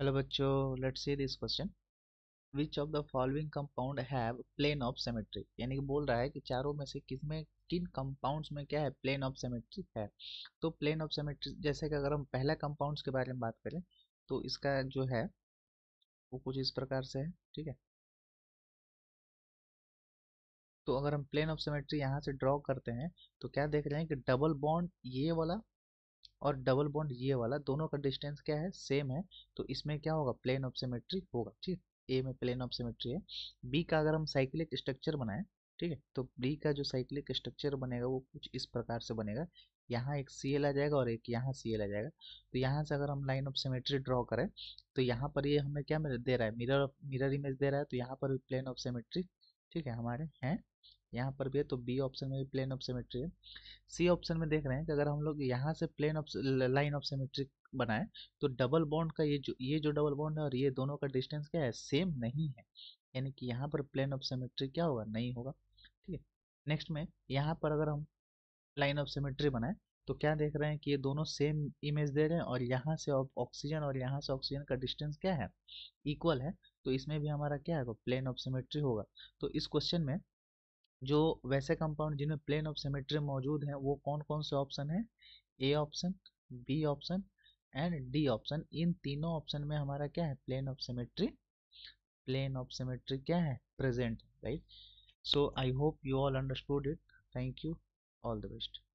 hello बच्चों let's see this question which of the following compound have plane of symmetry यानी कि बोल रहा है कि चारों में से किस में किन कंपाउंड्स में क्या है प्लेन ऑफ सेमेट्री है तो प्लेन ऑफ सेमेट्री जैसे कि अगर हम पहले कंपाउंड्स के बारे में बात करें तो इसका जो है वो कुछ इस प्रकार से है ठीक है तो अगर हम प्लेन ऑफ सेमेट्री यहाँ से ड्रॉ करते हैं तो क्या देख रहे हैं कि डबल बॉन्ड ये वाला और डबल बॉन्ड ये वाला दोनों का डिस्टेंस क्या है सेम है तो इसमें क्या होगा प्लेन ऑफ सिमेट्री होगा ठीक ए में प्लेन ऑफ सिमेट्री है बी का अगर हम साइक्लिक स्ट्रक्चर बनाएं ठीक है तो बी का जो साइक्लिक स्ट्रक्चर बनेगा वो कुछ इस प्रकार से बनेगा यहाँ एक सी एल आ जाएगा और एक यहाँ सी एल आ जाएगा तो यहाँ से अगर हम लाइन ऑफ सिमेट्री ड्रॉ करें तो यहाँ पर ये यह हमें क्या दे रहा है मिरर ऑफ मिरर इमेज दे रहा है तो यहाँ पर भी प्लेन ऑफ सिमेट्री ठीक है हमारे हैं यहाँ पर भी है तो बी ऑप्शन में भी प्लेन ऑफ सिमेट्री है सी ऑप्शन में देख रहे हैं कि अगर हम लोग यहाँ से plane of line of symmetry बनाए तो डबल बॉन्ड का ये जो ये जो डबल बॉन्ड है और ये दोनों का डिस्टेंस क्या है सेम नहीं है यानी कि यहाँ पर प्लेन ऑफ सिमेट्री क्या होगा नहीं होगा ठीक है नेक्स्ट में यहाँ पर अगर हम लाइन ऑफ सिमेट्री बनाए तो क्या देख रहे हैं कि ये दोनों सेम इमेज दे रहे हैं और यहाँ से ऑक्सीजन और यहाँ से ऑक्सीजन का डिस्टेंस क्या है इक्वल है तो इसमें भी हमारा क्या होगा प्लेन ऑफ सिमेट्री होगा तो इस क्वेश्चन में जो वैसे कंपाउंड जिनमें प्लेन ऑफ सिमेट्री मौजूद है वो कौन कौन से ऑप्शन है A option B option and D option इन तीनों ऑप्शन में हमारा क्या है plane of symmetry plane of symmetry क्या है present right so I hope you all understood it thank you all the best